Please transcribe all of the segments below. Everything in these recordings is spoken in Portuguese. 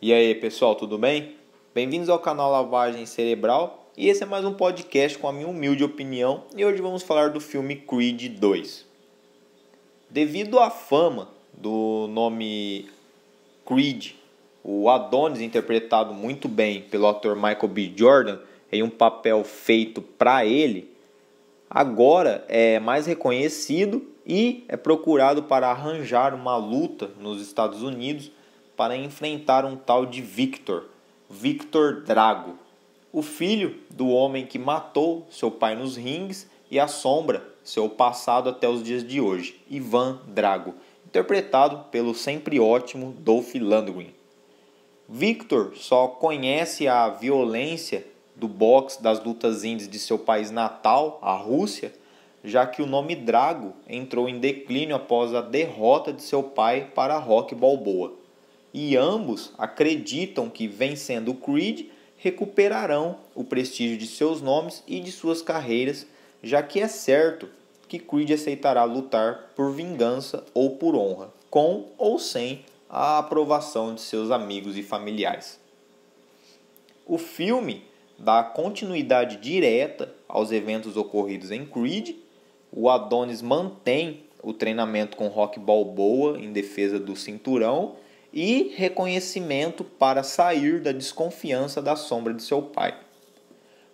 E aí, pessoal, tudo bem? Bem-vindos ao canal Lavagem Cerebral e esse é mais um podcast com a minha humilde opinião e hoje vamos falar do filme Creed 2. Devido à fama do nome Creed, o Adonis interpretado muito bem pelo ator Michael B. Jordan em um papel feito para ele, agora é mais reconhecido e é procurado para arranjar uma luta nos Estados Unidos para enfrentar um tal de Victor, Victor Drago, o filho do homem que matou seu pai nos rings e assombra seu passado até os dias de hoje, Ivan Drago, interpretado pelo sempre ótimo Dolph Lundgren. Victor só conhece a violência do boxe das lutas índias de seu país natal, a Rússia, já que o nome Drago entrou em declínio após a derrota de seu pai para Rock Balboa e ambos acreditam que, vencendo o Creed, recuperarão o prestígio de seus nomes e de suas carreiras, já que é certo que Creed aceitará lutar por vingança ou por honra, com ou sem a aprovação de seus amigos e familiares. O filme dá continuidade direta aos eventos ocorridos em Creed. O Adonis mantém o treinamento com Rock Balboa em defesa do cinturão e reconhecimento para sair da desconfiança da sombra de seu pai.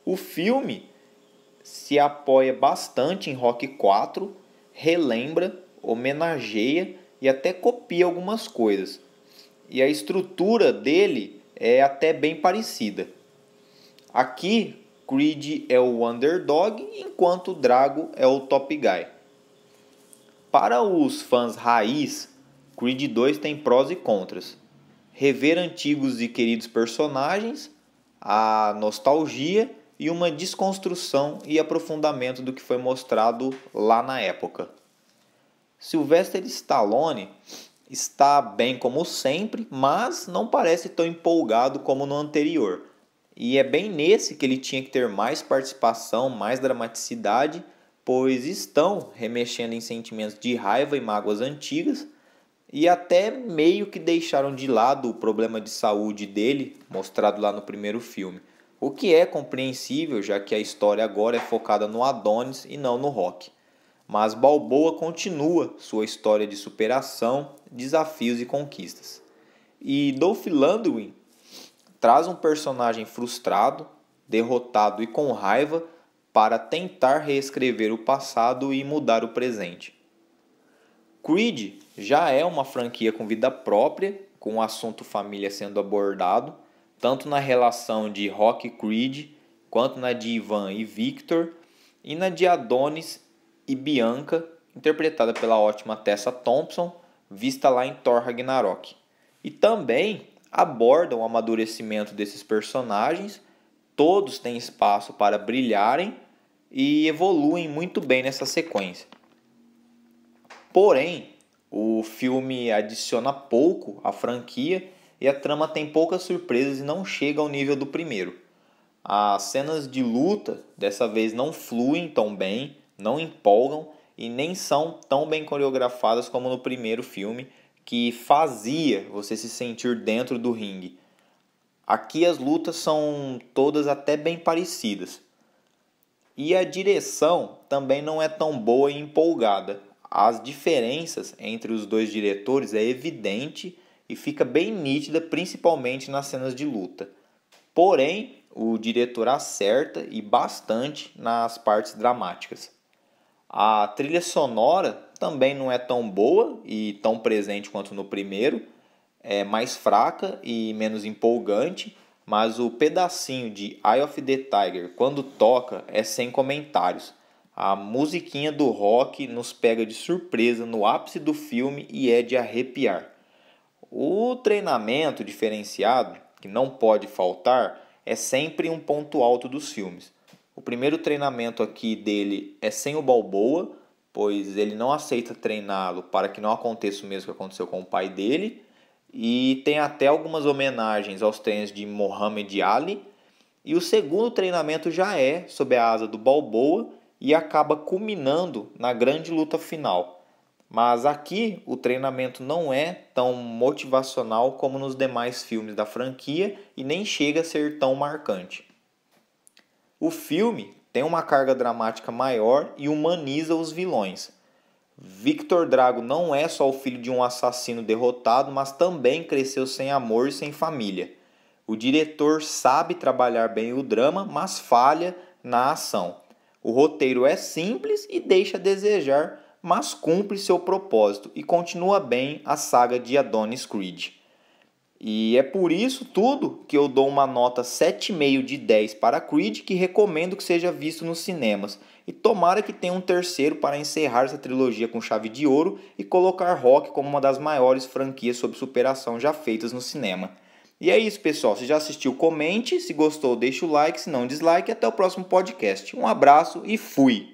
O filme se apoia bastante em Rock 4, relembra, homenageia e até copia algumas coisas. E a estrutura dele é até bem parecida. Aqui, Creed é o underdog, enquanto Drago é o top guy. Para os fãs raiz Creed 2 tem prós e contras. Rever antigos e queridos personagens, a nostalgia e uma desconstrução e aprofundamento do que foi mostrado lá na época. Sylvester Stallone está bem como sempre, mas não parece tão empolgado como no anterior. E é bem nesse que ele tinha que ter mais participação, mais dramaticidade, pois estão remexendo em sentimentos de raiva e mágoas antigas e até meio que deixaram de lado o problema de saúde dele, mostrado lá no primeiro filme. O que é compreensível, já que a história agora é focada no Adonis e não no Rock. Mas Balboa continua sua história de superação, desafios e conquistas. E Dolph Landwin traz um personagem frustrado, derrotado e com raiva para tentar reescrever o passado e mudar o presente. Creed já é uma franquia com vida própria, com o assunto família sendo abordado, tanto na relação de Rock e Creed, quanto na de Ivan e Victor, e na de Adonis e Bianca, interpretada pela ótima Tessa Thompson, vista lá em Thor Ragnarok. E também abordam o amadurecimento desses personagens, todos têm espaço para brilharem e evoluem muito bem nessa sequência. Porém, o filme adiciona pouco à franquia e a trama tem poucas surpresas e não chega ao nível do primeiro. As cenas de luta dessa vez não fluem tão bem, não empolgam e nem são tão bem coreografadas como no primeiro filme, que fazia você se sentir dentro do ringue. Aqui as lutas são todas até bem parecidas. E a direção também não é tão boa e empolgada, as diferenças entre os dois diretores é evidente e fica bem nítida, principalmente nas cenas de luta. Porém, o diretor acerta e bastante nas partes dramáticas. A trilha sonora também não é tão boa e tão presente quanto no primeiro, é mais fraca e menos empolgante, mas o pedacinho de Eye of the Tiger quando toca é sem comentários. A musiquinha do rock nos pega de surpresa no ápice do filme e é de arrepiar. O treinamento diferenciado, que não pode faltar, é sempre um ponto alto dos filmes. O primeiro treinamento aqui dele é sem o Balboa, pois ele não aceita treiná-lo para que não aconteça o mesmo que aconteceu com o pai dele. E tem até algumas homenagens aos treinos de Mohamed Ali. E o segundo treinamento já é sob a asa do Balboa e acaba culminando na grande luta final. Mas aqui o treinamento não é tão motivacional como nos demais filmes da franquia e nem chega a ser tão marcante. O filme tem uma carga dramática maior e humaniza os vilões. Victor Drago não é só o filho de um assassino derrotado, mas também cresceu sem amor e sem família. O diretor sabe trabalhar bem o drama, mas falha na ação. O roteiro é simples e deixa a desejar, mas cumpre seu propósito e continua bem a saga de Adonis Creed. E é por isso tudo que eu dou uma nota 7,5 de 10 para Creed, que recomendo que seja visto nos cinemas. E tomara que tenha um terceiro para encerrar essa trilogia com chave de ouro e colocar Rock como uma das maiores franquias sobre superação já feitas no cinema. E é isso, pessoal. Se já assistiu, comente. Se gostou, deixa o like. Se não, dislike. Até o próximo podcast. Um abraço e fui!